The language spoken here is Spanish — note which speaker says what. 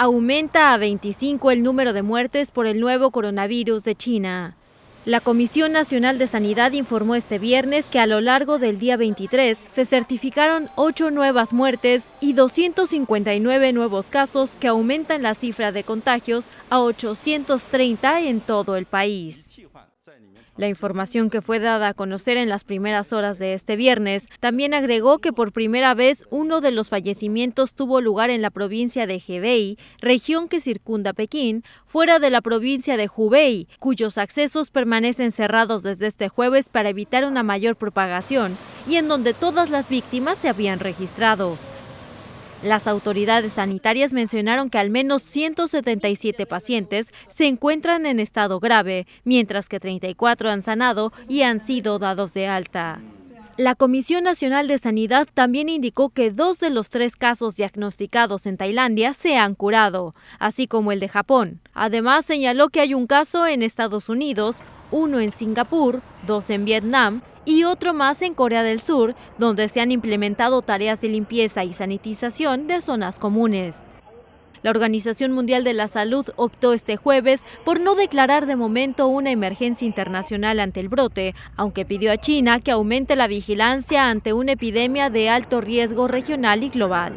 Speaker 1: aumenta a 25 el número de muertes por el nuevo coronavirus de China. La Comisión Nacional de Sanidad informó este viernes que a lo largo del día 23 se certificaron 8 nuevas muertes y 259 nuevos casos que aumentan la cifra de contagios a 830 en todo el país. La información que fue dada a conocer en las primeras horas de este viernes también agregó que por primera vez uno de los fallecimientos tuvo lugar en la provincia de Hebei, región que circunda Pekín, fuera de la provincia de Hubei, cuyos accesos permanecen cerrados desde este jueves para evitar una mayor propagación y en donde todas las víctimas se habían registrado. Las autoridades sanitarias mencionaron que al menos 177 pacientes se encuentran en estado grave, mientras que 34 han sanado y han sido dados de alta. La Comisión Nacional de Sanidad también indicó que dos de los tres casos diagnosticados en Tailandia se han curado, así como el de Japón. Además, señaló que hay un caso en Estados Unidos, uno en Singapur, dos en Vietnam y otro más en Corea del Sur, donde se han implementado tareas de limpieza y sanitización de zonas comunes. La Organización Mundial de la Salud optó este jueves por no declarar de momento una emergencia internacional ante el brote, aunque pidió a China que aumente la vigilancia ante una epidemia de alto riesgo regional y global.